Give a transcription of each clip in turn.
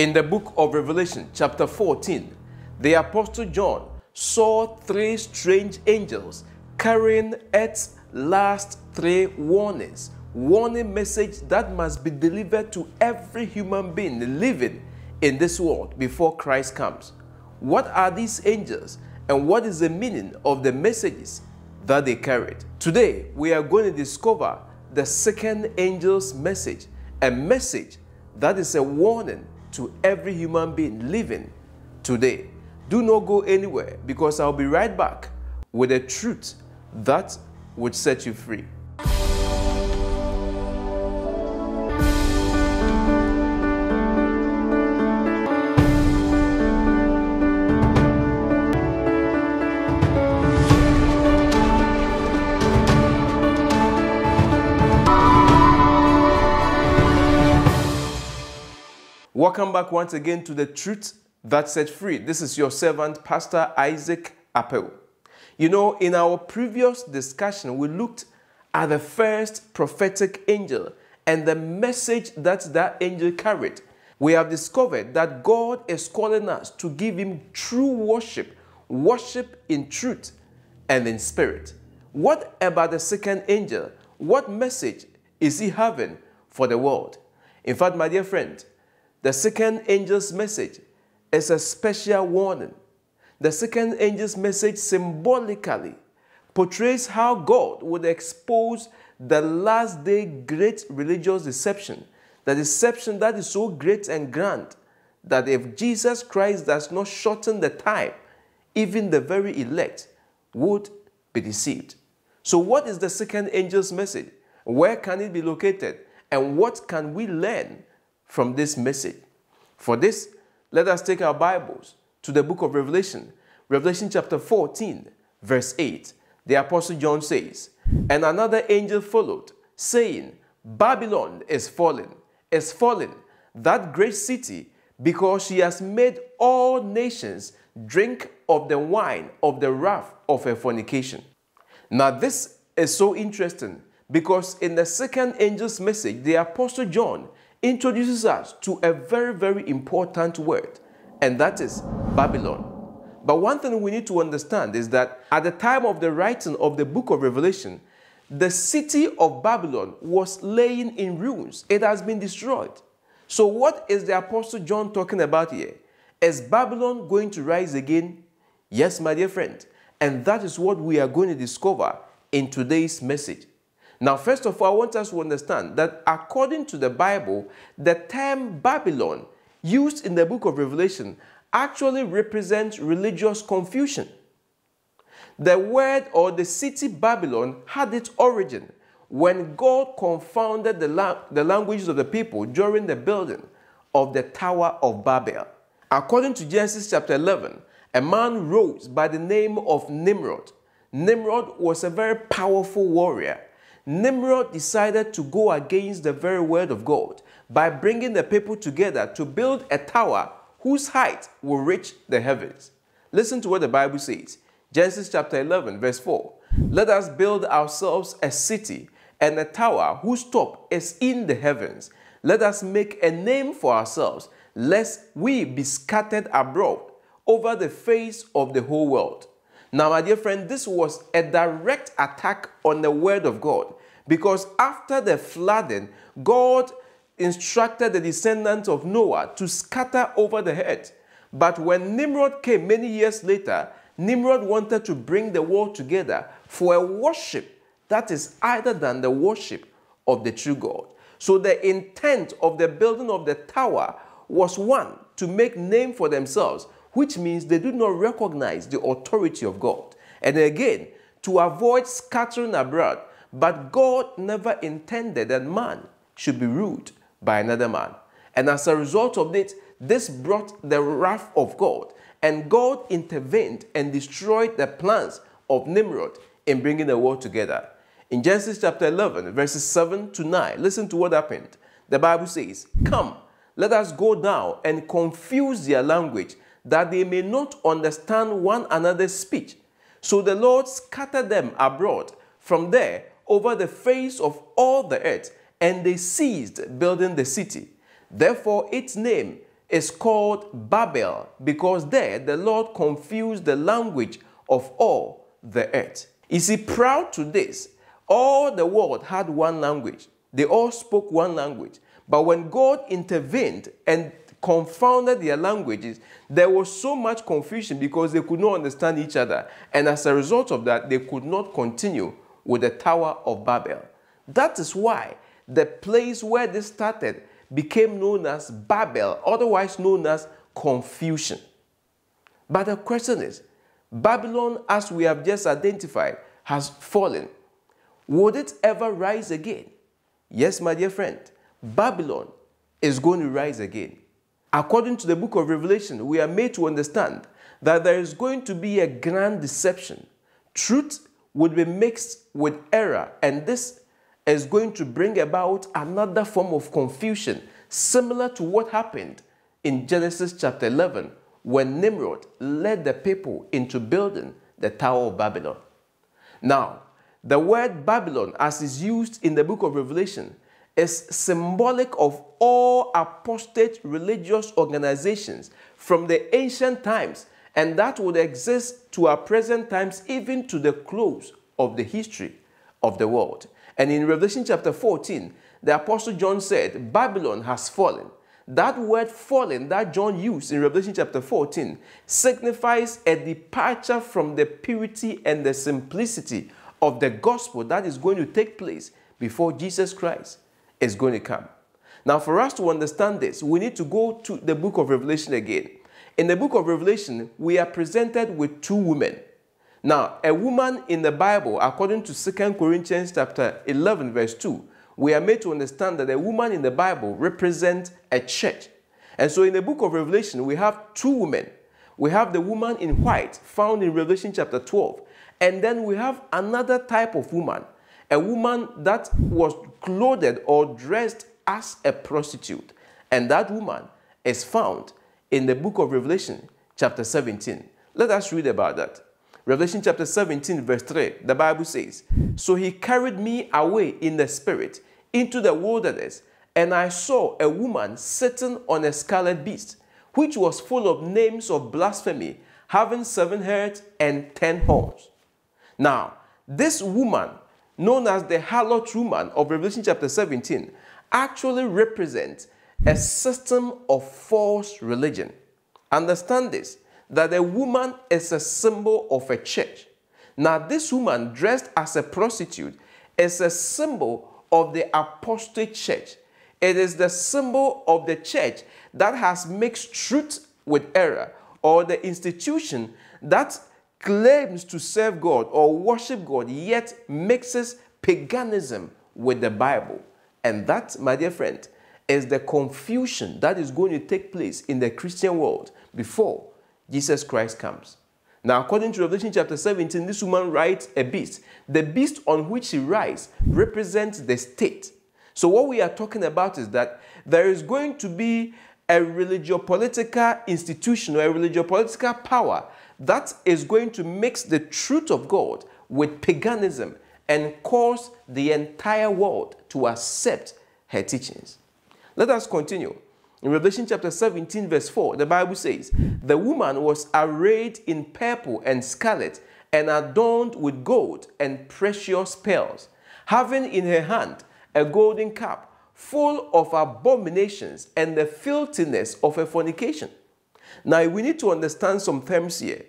In the book of Revelation, chapter 14, the Apostle John saw three strange angels carrying its last three warnings, warning message that must be delivered to every human being living in this world before Christ comes. What are these angels and what is the meaning of the messages that they carried? Today, we are going to discover the second angel's message, a message that is a warning to every human being living today. Do not go anywhere because I'll be right back with a truth that would set you free. Welcome back once again to the Truth That Set Free. This is your servant, Pastor Isaac Appel. You know, in our previous discussion, we looked at the first prophetic angel and the message that that angel carried. We have discovered that God is calling us to give Him true worship, worship in truth and in spirit. What about the second angel? What message is he having for the world? In fact, my dear friend, the second angel's message is a special warning. The second angel's message symbolically portrays how God would expose the last day great religious deception, the deception that is so great and grand that if Jesus Christ does not shorten the time, even the very elect would be deceived. So, what is the second angel's message? Where can it be located? And what can we learn from this message. For this, let us take our Bibles to the book of Revelation, Revelation chapter 14, verse 8. The Apostle John says, And another angel followed, saying, Babylon is fallen, is fallen, that great city, because she has made all nations drink of the wine of the wrath of her fornication. Now, this is so interesting because in the second angel's message, the Apostle John introduces us to a very, very important word, and that is Babylon. But one thing we need to understand is that at the time of the writing of the book of Revelation, the city of Babylon was laying in ruins. It has been destroyed. So, what is the Apostle John talking about here? Is Babylon going to rise again? Yes, my dear friend. And that is what we are going to discover in today's message. Now, first of all, I want us to understand that according to the Bible, the term Babylon used in the book of Revelation actually represents religious confusion. The word or the city Babylon had its origin when God confounded the, la the languages of the people during the building of the Tower of Babel. According to Genesis chapter 11, a man rose by the name of Nimrod. Nimrod was a very powerful warrior Nimrod decided to go against the very word of God by bringing the people together to build a tower whose height will reach the heavens. Listen to what the Bible says. Genesis chapter 11, verse 4. Let us build ourselves a city and a tower whose top is in the heavens. Let us make a name for ourselves, lest we be scattered abroad over the face of the whole world. Now, my dear friend, this was a direct attack on the word of God because after the flooding, God instructed the descendants of Noah to scatter over the earth. But when Nimrod came many years later, Nimrod wanted to bring the world together for a worship that is other than the worship of the true God. So the intent of the building of the tower was one, to make name for themselves, which means they do not recognize the authority of God. And again, to avoid scattering abroad, but God never intended that man should be ruled by another man. And as a result of it, this brought the wrath of God. And God intervened and destroyed the plans of Nimrod in bringing the world together. In Genesis chapter 11, verses 7 to 9, listen to what happened. The Bible says, Come, let us go down and confuse their language, that they may not understand one another's speech. So the Lord scattered them abroad. From there, over the face of all the earth, and they ceased building the city. Therefore its name is called Babel, because there the Lord confused the language of all the earth. Is he proud to this? All the world had one language. They all spoke one language. But when God intervened and confounded their languages, there was so much confusion because they could not understand each other. And as a result of that, they could not continue with the Tower of Babel. That is why the place where they started became known as Babel, otherwise known as confusion. But the question is, Babylon, as we have just identified, has fallen. Would it ever rise again? Yes, my dear friend, Babylon is going to rise again. According to the book of Revelation, we are made to understand that there is going to be a grand deception. Truth would be mixed with error, and this is going to bring about another form of confusion, similar to what happened in Genesis chapter 11 when Nimrod led the people into building the Tower of Babylon. Now, the word Babylon, as is used in the book of Revelation, is symbolic of all apostate religious organizations from the ancient times and that would exist to our present times even to the close of the history of the world. And in Revelation chapter 14, the Apostle John said, Babylon has fallen. That word fallen that John used in Revelation chapter 14 signifies a departure from the purity and the simplicity of the gospel that is going to take place before Jesus Christ is going to come. Now, for us to understand this, we need to go to the book of Revelation again in the book of Revelation, we are presented with two women. Now, a woman in the Bible, according to 2 Corinthians chapter 11, verse 2, we are made to understand that a woman in the Bible represents a church. And so in the book of Revelation, we have two women. We have the woman in white found in Revelation chapter 12. And then we have another type of woman, a woman that was clothed or dressed as a prostitute. And that woman is found in the book of Revelation, chapter 17. Let us read about that. Revelation chapter 17, verse 3, the Bible says, So he carried me away in the spirit into the wilderness, and I saw a woman sitting on a scarlet beast, which was full of names of blasphemy, having seven heads and ten horns. Now, this woman, known as the harlot woman of Revelation chapter 17, actually represents a system of false religion. Understand this, that a woman is a symbol of a church. Now, this woman dressed as a prostitute is a symbol of the apostate church. It is the symbol of the church that has mixed truth with error, or the institution that claims to serve God or worship God, yet mixes paganism with the Bible. And that, my dear friend, is the confusion that is going to take place in the Christian world before Jesus Christ comes. Now, according to Revelation chapter 17, this woman rides a beast. The beast on which she rides represents the state. So, what we are talking about is that there is going to be a religious political institution or a religious political power that is going to mix the truth of God with paganism and cause the entire world to accept her teachings. Let us continue. In Revelation chapter 17, verse 4, the Bible says, The woman was arrayed in purple and scarlet and adorned with gold and precious pearls, having in her hand a golden cup full of abominations and the filthiness of her fornication. Now, we need to understand some terms here.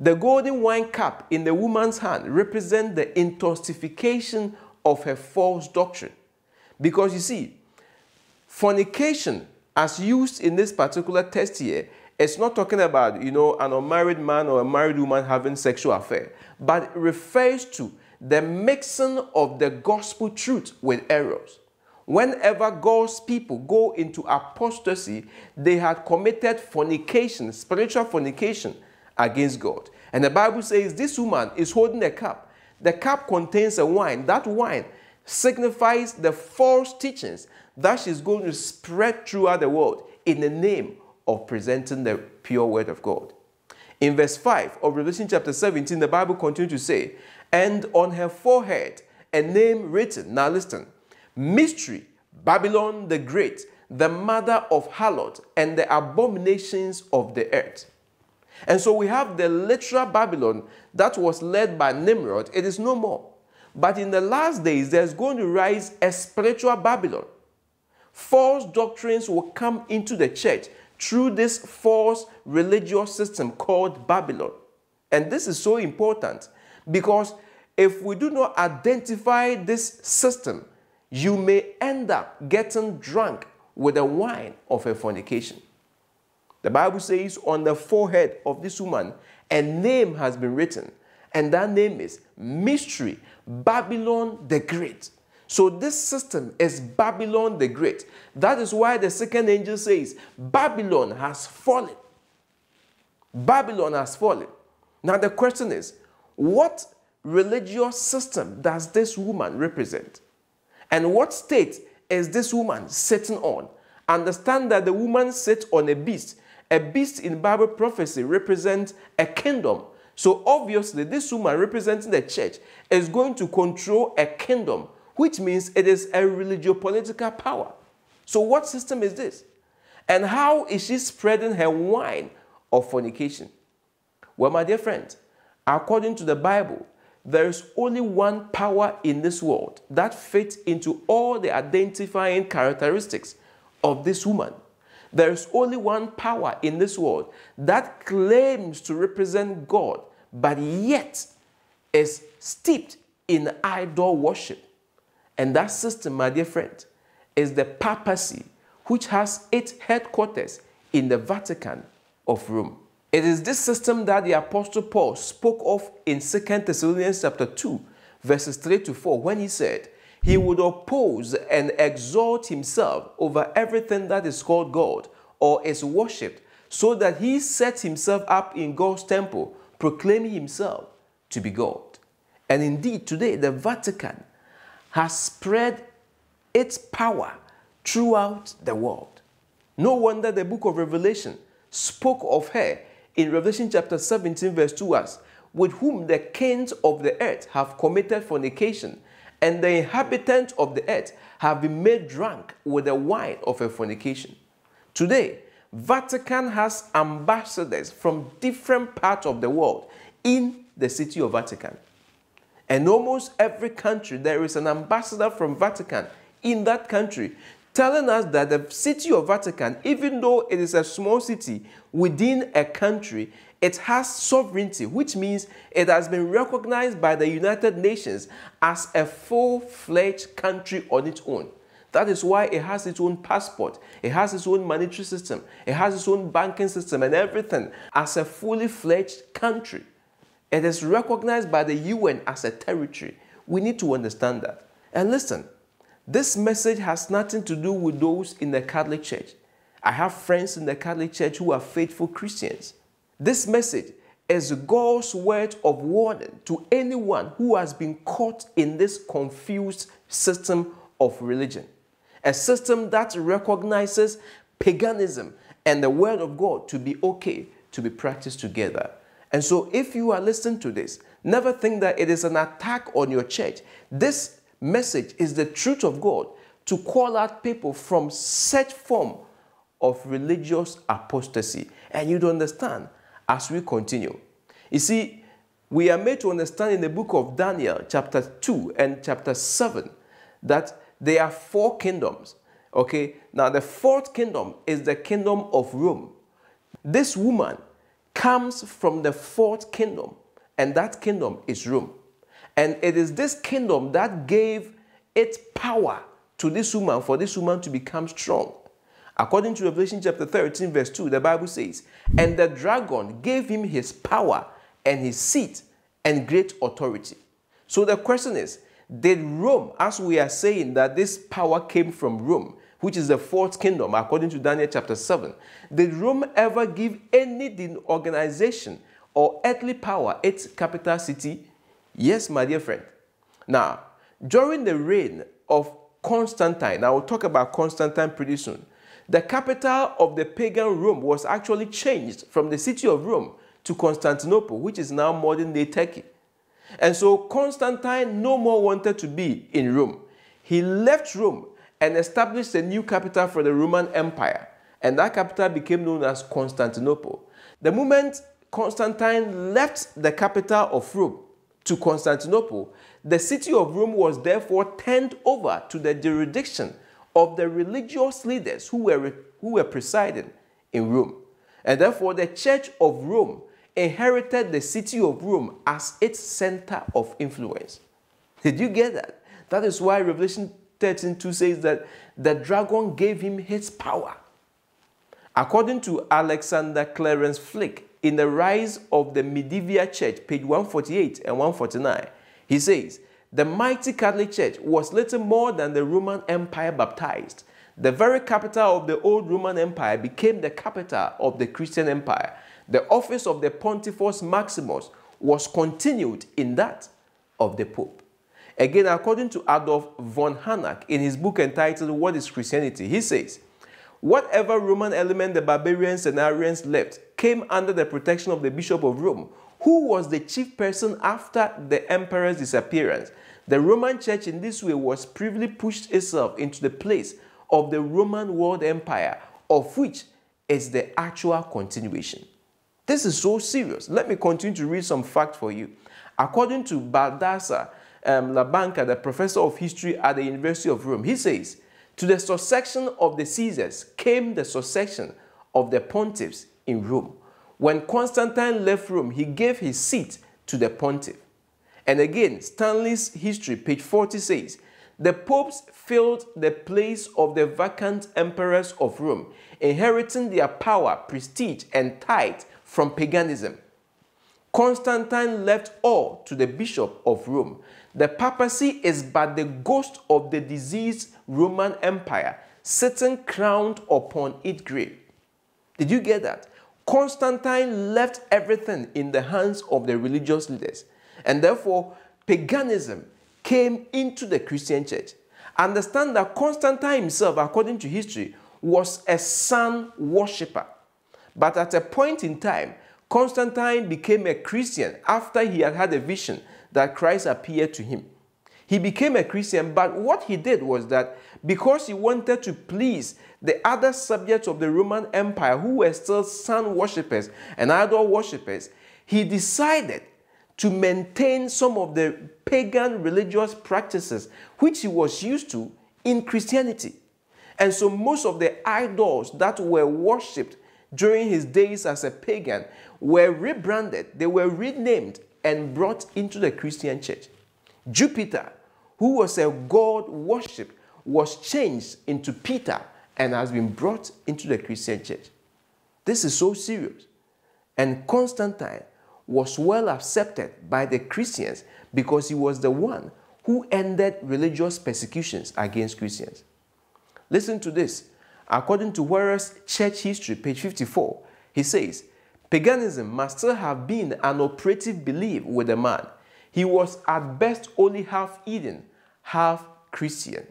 The golden wine cup in the woman's hand represents the intoxication of her false doctrine. Because you see, Fornication, as used in this particular text here, is not talking about, you know, an unmarried man or a married woman having sexual affair, but it refers to the mixing of the gospel truth with errors. Whenever God's people go into apostasy, they had committed fornication, spiritual fornication against God. And the Bible says this woman is holding a cup. The cup contains a wine. That wine signifies the false teachings that she's going to spread throughout the world in the name of presenting the pure word of God. In verse 5 of Revelation chapter 17, the Bible continues to say, And on her forehead a name written. Now listen, mystery, Babylon the Great, the mother of harlot, and the abominations of the earth. And so we have the literal Babylon that was led by Nimrod. It is no more. But in the last days, there's going to rise a spiritual Babylon False doctrines will come into the church through this false religious system called Babylon. And this is so important because if we do not identify this system, you may end up getting drunk with the wine of her fornication. The Bible says, on the forehead of this woman, a name has been written, and that name is Mystery Babylon the Great. So this system is Babylon the Great. That is why the second angel says, Babylon has fallen. Babylon has fallen. Now the question is, what religious system does this woman represent? And what state is this woman sitting on? Understand that the woman sits on a beast. A beast in Bible prophecy represents a kingdom. So obviously, this woman representing the church is going to control a kingdom which means it is a religious political power. So what system is this? And how is she spreading her wine of fornication? Well, my dear friends, according to the Bible, there is only one power in this world that fits into all the identifying characteristics of this woman. There is only one power in this world that claims to represent God, but yet is steeped in idol worship. And that system, my dear friend, is the papacy, which has its headquarters in the Vatican of Rome. It is this system that the Apostle Paul spoke of in 2 Thessalonians chapter 2, verses 3 to 4, when he said, He would oppose and exalt himself over everything that is called God or is worshipped, so that he set himself up in God's temple, proclaiming himself to be God. And indeed, today, the Vatican has spread its power throughout the world. No wonder the book of Revelation spoke of her in Revelation chapter 17, verse 2 as, with whom the kings of the earth have committed fornication, and the inhabitants of the earth have been made drunk with the wine of her fornication. Today, Vatican has ambassadors from different parts of the world in the city of Vatican. And almost every country, there is an ambassador from Vatican in that country telling us that the city of Vatican, even though it is a small city within a country, it has sovereignty, which means it has been recognized by the United Nations as a full-fledged country on its own. That is why it has its own passport, it has its own monetary system, it has its own banking system and everything as a fully fledged country. It is recognized by the UN as a territory. We need to understand that. And listen, this message has nothing to do with those in the Catholic Church. I have friends in the Catholic Church who are faithful Christians. This message is God's word of warning to anyone who has been caught in this confused system of religion. A system that recognizes paganism and the word of God to be okay to be practiced together. And so if you are listening to this, never think that it is an attack on your church. This message is the truth of God to call out people from such form of religious apostasy. And you don't understand as we continue. You see, we are made to understand in the book of Daniel, chapter 2 and chapter 7, that there are four kingdoms. Okay, now the fourth kingdom is the kingdom of Rome. This woman comes from the fourth kingdom, and that kingdom is Rome. And it is this kingdom that gave its power to this woman for this woman to become strong. According to Revelation chapter 13, verse 2, the Bible says, And the dragon gave him his power and his seat and great authority. So the question is, did Rome, as we are saying that this power came from Rome, which is the fourth kingdom, according to Daniel chapter 7, did Rome ever give any organization or earthly power its capital city? Yes, my dear friend. Now, during the reign of Constantine, I will talk about Constantine pretty soon, the capital of the pagan Rome was actually changed from the city of Rome to Constantinople, which is now modern day Turkey. And so Constantine no more wanted to be in Rome. He left Rome and established a new capital for the Roman Empire, and that capital became known as Constantinople. The moment Constantine left the capital of Rome to Constantinople, the city of Rome was therefore turned over to the jurisdiction of the religious leaders who were, who were presiding in Rome. And therefore, the Church of Rome inherited the city of Rome as its center of influence. Did you get that? That is why Revelation 13 2 says that the dragon gave him his power. According to Alexander Clarence Flick, in The Rise of the Medieval Church, page 148 and 149, he says, The mighty Catholic Church was little more than the Roman Empire baptized. The very capital of the old Roman Empire became the capital of the Christian Empire. The office of the Pontifex Maximus was continued in that of the Pope. Again, according to Adolf von Harnack in his book entitled What is Christianity, he says, Whatever Roman element the barbarians and Arians left came under the protection of the Bishop of Rome, who was the chief person after the emperor's disappearance. The Roman church in this way was privily pushed itself into the place of the Roman world empire, of which is the actual continuation. This is so serious. Let me continue to read some facts for you. According to Baldassar, um, Labanca, the professor of history at the University of Rome. He says, to the succession of the Caesars came the succession of the pontiffs in Rome. When Constantine left Rome, he gave his seat to the pontiff. And again, Stanley's History, page 40 says, the popes filled the place of the vacant emperors of Rome, inheriting their power, prestige, and tithe from paganism. Constantine left all to the bishop of Rome, the papacy is but the ghost of the diseased Roman Empire, sitting crowned upon its grave. Did you get that? Constantine left everything in the hands of the religious leaders, and therefore paganism came into the Christian church. Understand that Constantine himself, according to history, was a sun worshipper. But at a point in time, Constantine became a Christian after he had had a vision that Christ appeared to him. He became a Christian, but what he did was that because he wanted to please the other subjects of the Roman Empire who were still sun worshippers and idol worshippers, he decided to maintain some of the pagan religious practices which he was used to in Christianity. And so most of the idols that were worshipped during his days as a pagan were rebranded, they were renamed and brought into the Christian church. Jupiter, who was a god worship, was changed into Peter and has been brought into the Christian church. This is so serious. And Constantine was well accepted by the Christians because he was the one who ended religious persecutions against Christians. Listen to this. According to Warrell's Church History, page 54, he says, Paganism must still have been an operative belief with the man. He was at best only half Eden, half Christian.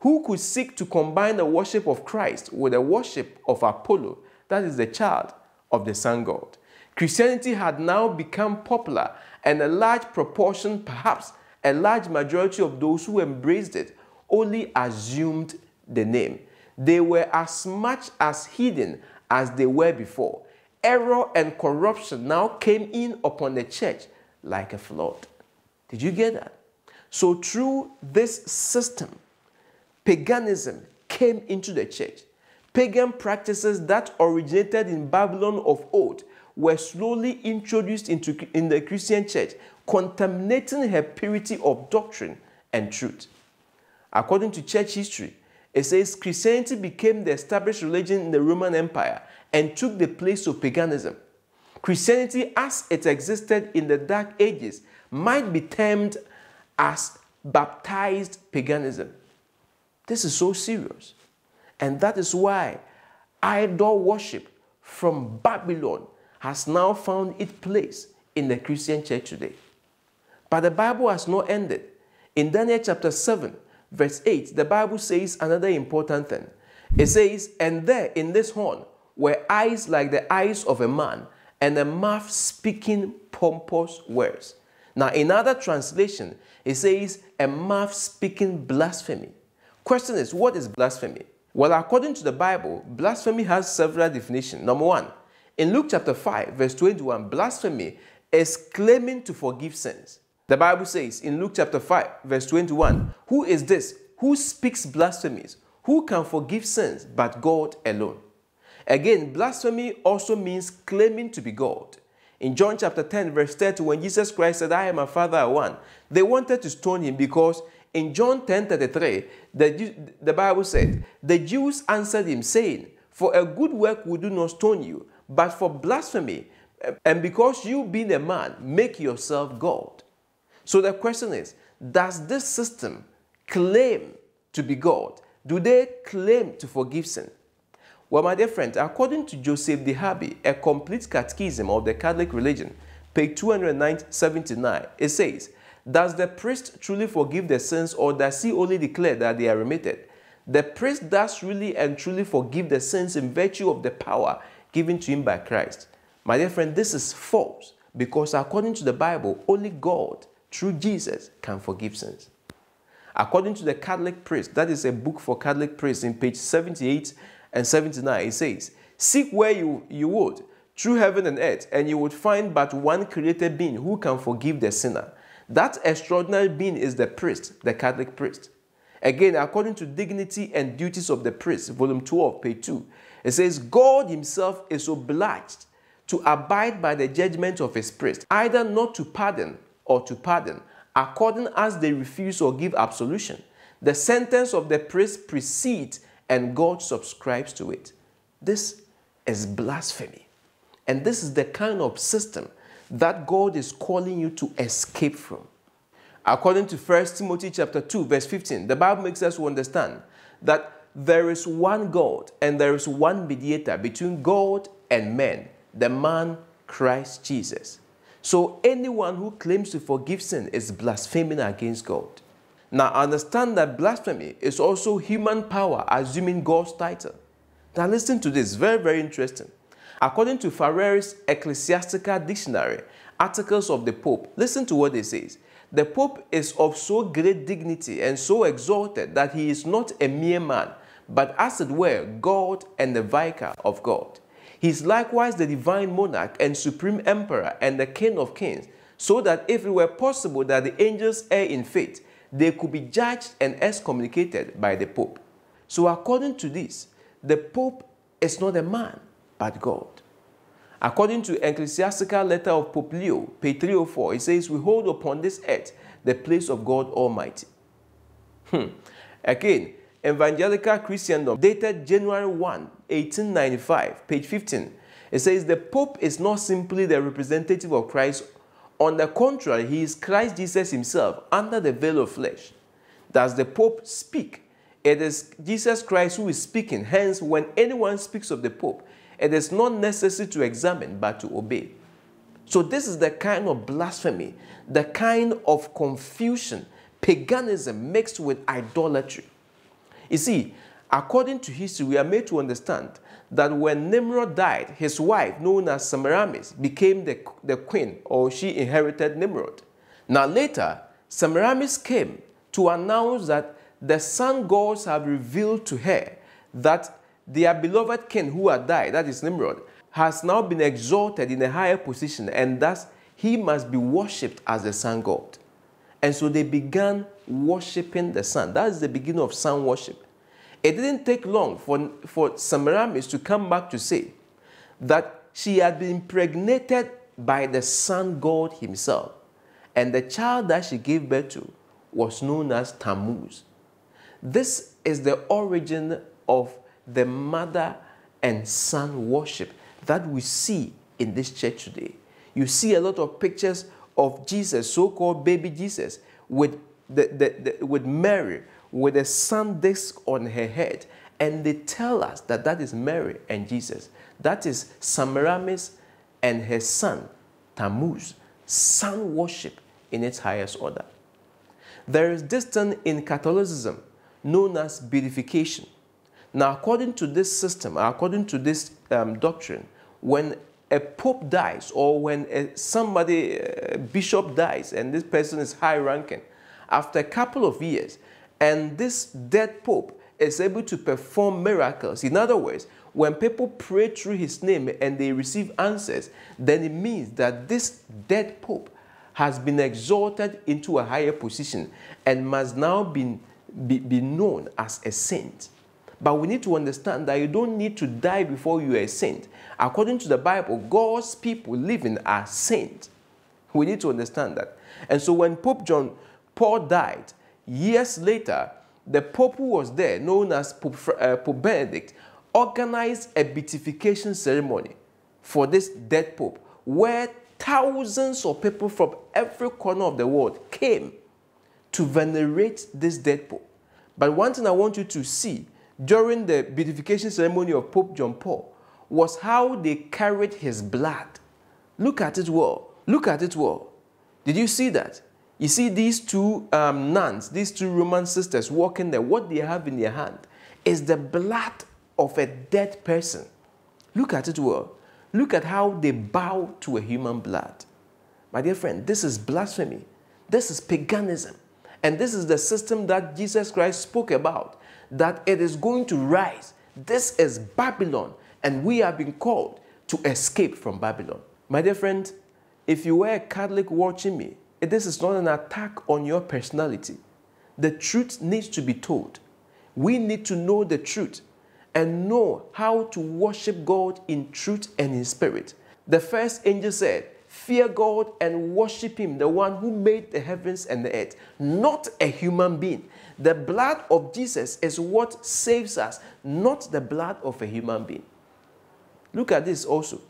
Who could seek to combine the worship of Christ with the worship of Apollo, that is the child of the sun god? Christianity had now become popular, and a large proportion, perhaps a large majority of those who embraced it, only assumed the name. They were as much as hidden as they were before error and corruption now came in upon the church like a flood. Did you get that? So, through this system, paganism came into the church. Pagan practices that originated in Babylon of old were slowly introduced into in the Christian church, contaminating her purity of doctrine and truth. According to church history, it says Christianity became the established religion in the Roman Empire and took the place of paganism. Christianity, as it existed in the Dark Ages, might be termed as baptized paganism. This is so serious. And that is why idol worship from Babylon has now found its place in the Christian church today. But the Bible has not ended. In Daniel chapter 7, verse 8, the Bible says another important thing. It says, And there in this horn were eyes like the eyes of a man, and a mouth speaking pompous words. Now, in other translation, it says a mouth speaking blasphemy. Question is, what is blasphemy? Well, according to the Bible, blasphemy has several definitions. Number one, in Luke chapter 5, verse 21, blasphemy is claiming to forgive sins. The Bible says in Luke chapter 5, verse 21, Who is this? Who speaks blasphemies? Who can forgive sins but God alone? Again, blasphemy also means claiming to be God. In John chapter 10, verse 30, when Jesus Christ said, I am my Father I one, they wanted to stone him because in John 10 33, the, the Bible said, The Jews answered him, saying, For a good work we do not stone you, but for blasphemy, and because you, being a man, make yourself God. So the question is, does this system claim to be God? Do they claim to forgive sin? Well, my dear friend, according to Joseph de Dehabi, A Complete Catechism of the Catholic Religion, page 279, it says, Does the priest truly forgive the sins or does he only declare that they are remitted? The priest does really and truly forgive the sins in virtue of the power given to him by Christ. My dear friend, this is false because according to the Bible, only God, through Jesus, can forgive sins. According to the Catholic Priest, that is a book for Catholic priests in page 78 and 79, it says, Seek where you, you would, through heaven and earth, and you would find but one created being who can forgive the sinner. That extraordinary being is the priest, the Catholic priest. Again, according to Dignity and Duties of the Priest, volume 12, page 2, it says, God himself is obliged to abide by the judgment of his priest, either not to pardon or to pardon, according as they refuse or give absolution. The sentence of the priest precedes and God subscribes to it. This is blasphemy. And this is the kind of system that God is calling you to escape from. According to 1 Timothy chapter 2 verse 15, the Bible makes us understand that there is one God and there is one mediator between God and men, the man Christ Jesus. So anyone who claims to forgive sin is blaspheming against God. Now understand that blasphemy is also human power assuming God's title. Now listen to this, very, very interesting. According to Ferraris Ecclesiastical Dictionary, Articles of the Pope, listen to what it says. The Pope is of so great dignity and so exalted that he is not a mere man, but as it were, God and the vicar of God. He is likewise the divine monarch and supreme emperor and the king of kings, so that if it were possible that the angels err in faith, they could be judged and excommunicated by the Pope. So, according to this, the Pope is not a man, but God. According to Ecclesiastical letter of Pope Leo, page 304, it says, We hold upon this earth the place of God Almighty. Hmm. Again, Evangelical Christendom, dated January 1, 1895, page 15, it says, The Pope is not simply the representative of Christ on the contrary, he is Christ Jesus himself under the veil of flesh. Does the Pope speak? It is Jesus Christ who is speaking. Hence, when anyone speaks of the Pope, it is not necessary to examine but to obey. So, this is the kind of blasphemy, the kind of confusion, paganism mixed with idolatry. You see, according to history, we are made to understand that when Nimrod died, his wife, known as Semiramis, became the, the queen, or she inherited Nimrod. Now later, Semiramis came to announce that the sun gods have revealed to her that their beloved king who had died, that is Nimrod, has now been exalted in a higher position, and thus he must be worshipped as the sun god. And so they began worshipping the sun. That's the beginning of sun worship. It didn't take long for, for Semiramis to come back to say that she had been impregnated by the sun god himself, and the child that she gave birth to was known as Tammuz. This is the origin of the mother and son worship that we see in this church today. You see a lot of pictures of Jesus, so called baby Jesus, with, the, the, the, with Mary, with a sun disk on her head. And they tell us that that is Mary and Jesus. That is Samaramis and her son, Tammuz. Sun worship in its highest order. There is this thing in Catholicism known as beatification. Now, according to this system, according to this um, doctrine, when a pope dies or when a, somebody, a uh, bishop dies, and this person is high ranking, after a couple of years, and this dead Pope is able to perform miracles. In other words, when people pray through his name and they receive answers, then it means that this dead Pope has been exalted into a higher position and must now be, be, be known as a saint. But we need to understand that you don't need to die before you are a saint. According to the Bible, God's people living are saints. We need to understand that. And so when Pope John Paul died, Years later, the Pope who was there, known as Pope, uh, Pope Benedict, organized a beatification ceremony for this dead Pope, where thousands of people from every corner of the world came to venerate this dead Pope. But one thing I want you to see during the beatification ceremony of Pope John Paul was how they carried his blood. Look at it well. Look at it well. Did you see that? You see these two um, nuns, these two Roman sisters walking there, what they have in their hand is the blood of a dead person. Look at it well. Look at how they bow to a human blood. My dear friend, this is blasphemy. This is paganism. And this is the system that Jesus Christ spoke about, that it is going to rise. This is Babylon, and we have been called to escape from Babylon. My dear friend, if you were a Catholic watching me, this is not an attack on your personality. The truth needs to be told. We need to know the truth and know how to worship God in truth and in spirit. The first angel said, Fear God and worship Him, the one who made the heavens and the earth, not a human being. The blood of Jesus is what saves us, not the blood of a human being. Look at this also.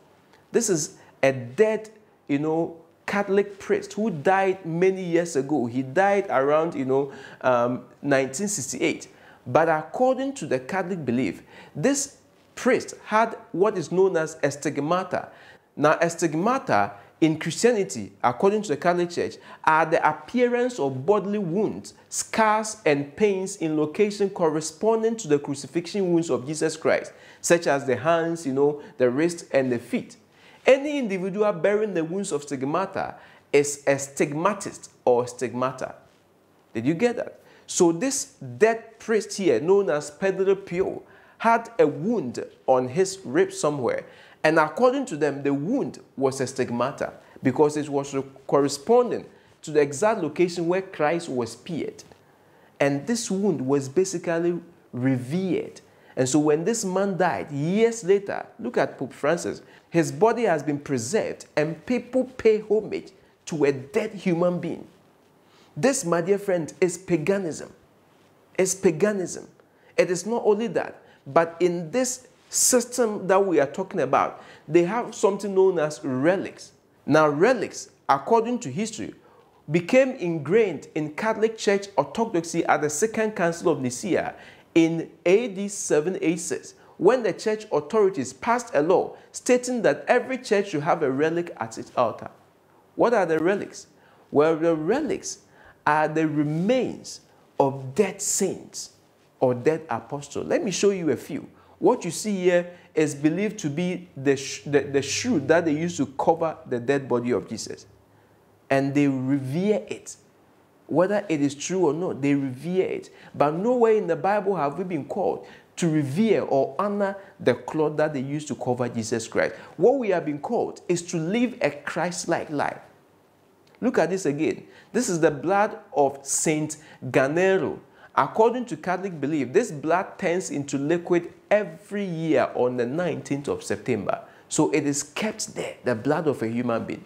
This is a dead, you know, Catholic priest who died many years ago. He died around, you know, um, 1968. But according to the Catholic belief, this priest had what is known as a stigmata. Now, a stigmata in Christianity, according to the Catholic Church, are the appearance of bodily wounds, scars, and pains in location corresponding to the crucifixion wounds of Jesus Christ, such as the hands, you know, the wrist, and the feet. Any individual bearing the wounds of stigmata is a stigmatist or stigmata. Did you get that? So this dead priest here, known as Pedro Pio, had a wound on his rib somewhere. And according to them, the wound was a stigmata because it was corresponding to the exact location where Christ was pierced. And this wound was basically revered and so when this man died years later, look at Pope Francis, his body has been preserved and people pay homage to a dead human being. This, my dear friend, is paganism. It's paganism. It is not only that, but in this system that we are talking about, they have something known as relics. Now, relics, according to history, became ingrained in Catholic Church orthodoxy at the Second Council of Nicaea in AD 786 when the church authorities passed a law stating that every church should have a relic at its altar. What are the relics? Well, the relics are the remains of dead saints or dead apostles. Let me show you a few. What you see here is believed to be the, the, the shoe that they used to cover the dead body of Jesus. And they revere it whether it is true or not, they revere it. But nowhere in the Bible have we been called to revere or honor the cloth that they used to cover Jesus Christ. What we have been called is to live a Christ like life. Look at this again. This is the blood of Saint Ganero. According to Catholic belief, this blood turns into liquid every year on the 19th of September. So it is kept there, the blood of a human being.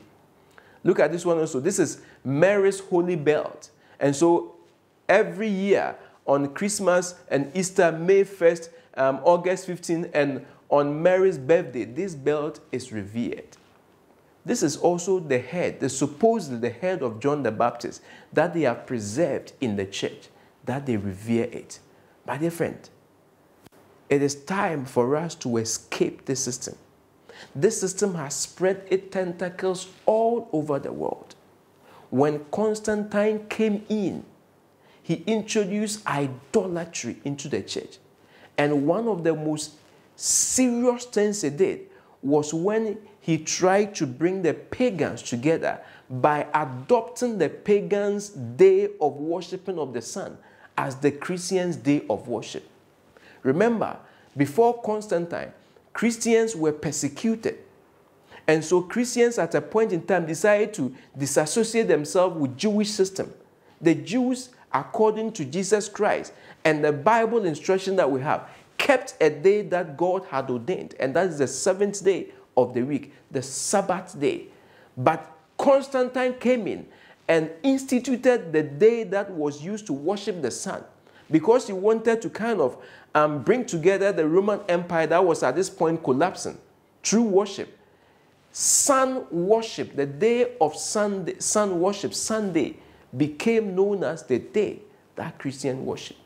Look at this one also. This is Mary's holy belt. And so every year on Christmas and Easter, May 1st, um, August 15th, and on Mary's birthday, this belt is revered. This is also the head, the supposedly the head of John the Baptist, that they have preserved in the church, that they revere it. My dear friend, it is time for us to escape this system. This system has spread its tentacles all over the world when Constantine came in, he introduced idolatry into the church. And one of the most serious things he did was when he tried to bring the pagans together by adopting the pagans' day of worshiping of the sun as the Christians' day of worship. Remember, before Constantine, Christians were persecuted and so Christians at a point in time decided to disassociate themselves with Jewish system. The Jews, according to Jesus Christ and the Bible instruction that we have, kept a day that God had ordained, and that is the seventh day of the week, the Sabbath day. But Constantine came in and instituted the day that was used to worship the sun because he wanted to kind of um, bring together the Roman Empire that was at this point collapsing through worship. Sun worship, the day of Sunday, sun worship, Sunday, became known as the day that Christian worship.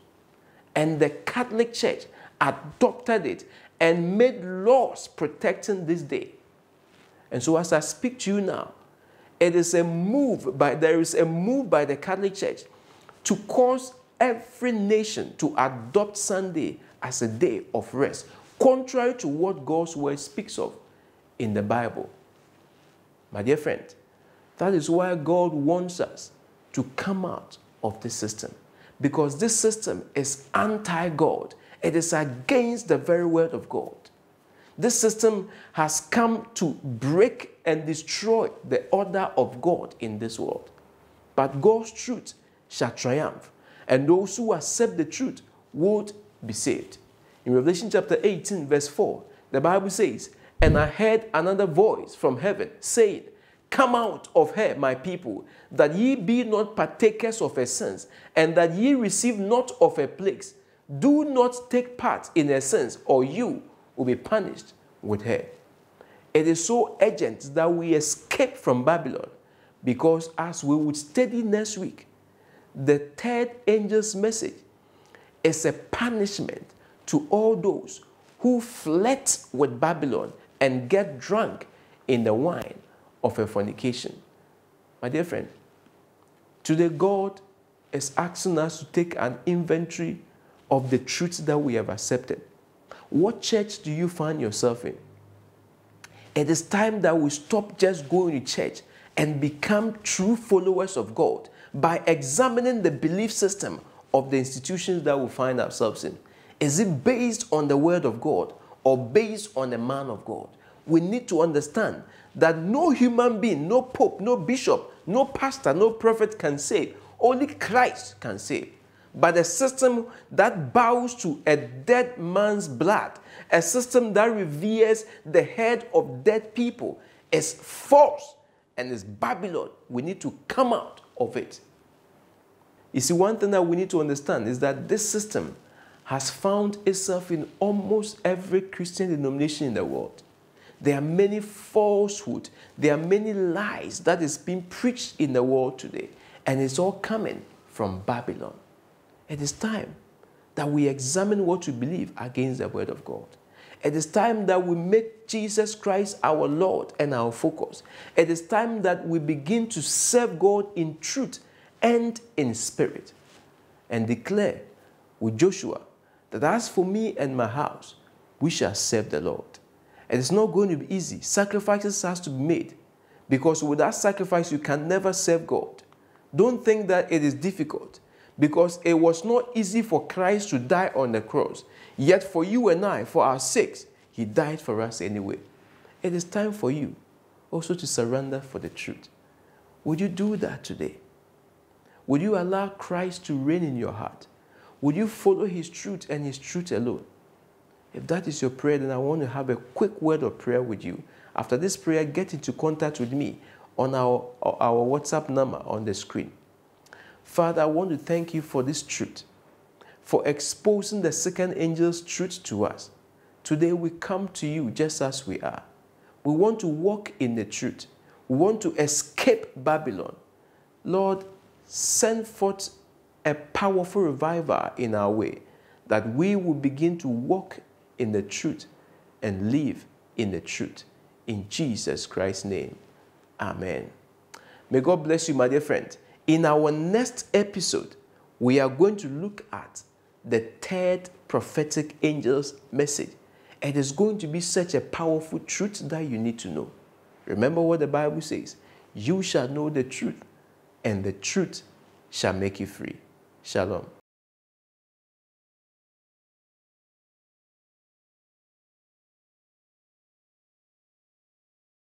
And the Catholic Church adopted it and made laws protecting this day. And so as I speak to you now, it is a move by there is a move by the Catholic Church to cause every nation to adopt Sunday as a day of rest, contrary to what God's word speaks of in the Bible. My dear friend, that is why God wants us to come out of this system because this system is anti God, it is against the very word of God. This system has come to break and destroy the order of God in this world. But God's truth shall triumph, and those who accept the truth would be saved. In Revelation chapter 18, verse 4, the Bible says, and I heard another voice from heaven saying, Come out of her, my people, that ye be not partakers of her sins, and that ye receive not of her plagues. Do not take part in her sins, or you will be punished with her. It is so urgent that we escape from Babylon, because as we would study next week, the third angel's message is a punishment to all those who fled with Babylon and get drunk in the wine of a fornication. My dear friend, today God is asking us to take an inventory of the truths that we have accepted. What church do you find yourself in? It is time that we stop just going to church and become true followers of God by examining the belief system of the institutions that we find ourselves in. Is it based on the Word of God or based on a man of God. We need to understand that no human being, no pope, no bishop, no pastor, no prophet can save. Only Christ can save. But a system that bows to a dead man's blood, a system that reveres the head of dead people, is false and is Babylon. We need to come out of it. You see, one thing that we need to understand is that this system has found itself in almost every Christian denomination in the world. There are many falsehoods, there are many lies that is being preached in the world today, and it's all coming from Babylon. It is time that we examine what we believe against the Word of God. It is time that we make Jesus Christ our Lord and our focus. It is time that we begin to serve God in truth and in spirit and declare with Joshua that as for me and my house, we shall serve the Lord. And it's not going to be easy. Sacrifices has to be made because without sacrifice, you can never serve God. Don't think that it is difficult because it was not easy for Christ to die on the cross. Yet for you and I, for our sakes, he died for us anyway. It is time for you also to surrender for the truth. Would you do that today? Would you allow Christ to reign in your heart? Would you follow his truth and his truth alone? If that is your prayer, then I want to have a quick word of prayer with you. After this prayer, get into contact with me on our, our WhatsApp number on the screen. Father, I want to thank you for this truth, for exposing the second angel's truth to us. Today we come to you just as we are. We want to walk in the truth. We want to escape Babylon. Lord, send forth a powerful revival in our way that we will begin to walk in the truth and live in the truth. In Jesus Christ's name. Amen. May God bless you, my dear friend. In our next episode, we are going to look at the third prophetic angel's message. It is going to be such a powerful truth that you need to know. Remember what the Bible says you shall know the truth, and the truth shall make you free. Shalom.